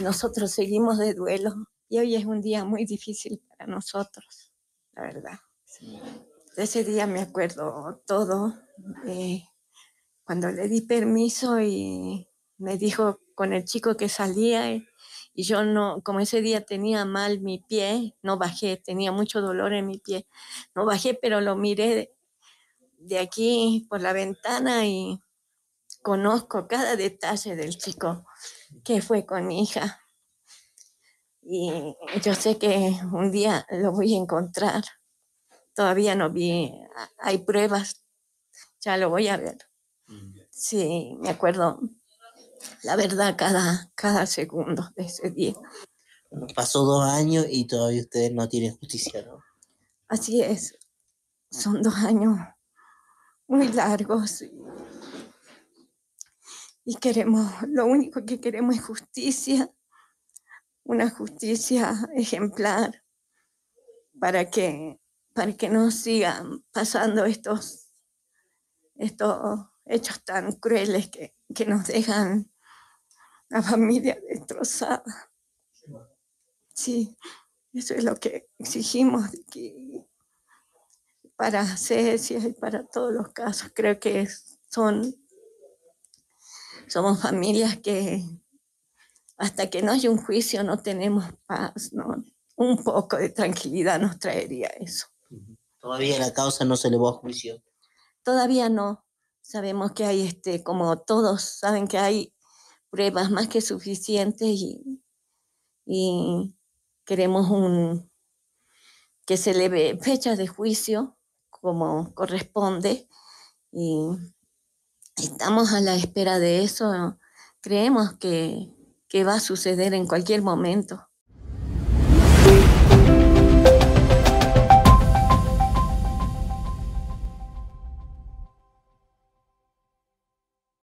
nosotros seguimos de duelo y hoy es un día muy difícil para nosotros, la verdad. de Ese día me acuerdo todo, eh, cuando le di permiso y me dijo con el chico que salía eh, y, yo no, como ese día tenía mal mi pie, no bajé, tenía mucho dolor en mi pie, no bajé, pero lo miré de aquí por la ventana y conozco cada detalle del chico que fue con mi hija. Y yo sé que un día lo voy a encontrar. Todavía no vi, hay pruebas, ya lo voy a ver. Sí, me acuerdo, la verdad, cada, cada segundo de ese día. Pasó dos años y todavía ustedes no tienen justicia, ¿no? Así es, son dos años muy largos y queremos, lo único que queremos es justicia, una justicia ejemplar para que, para que no sigan pasando estos, estos hechos tan crueles que, nos dejan la familia destrozada. Sí, eso es lo que exigimos para Cecia y para todos los casos. Creo que son somos familias que hasta que no haya un juicio no tenemos paz, ¿no? Un poco de tranquilidad nos traería eso. Todavía la causa no se elevó a juicio. Todavía no. Sabemos que hay, este, como todos saben que hay pruebas más que suficientes y, queremos un, que se eleve fecha de juicio como corresponde y estamos a la espera de eso, creemos que, que va a suceder en cualquier momento.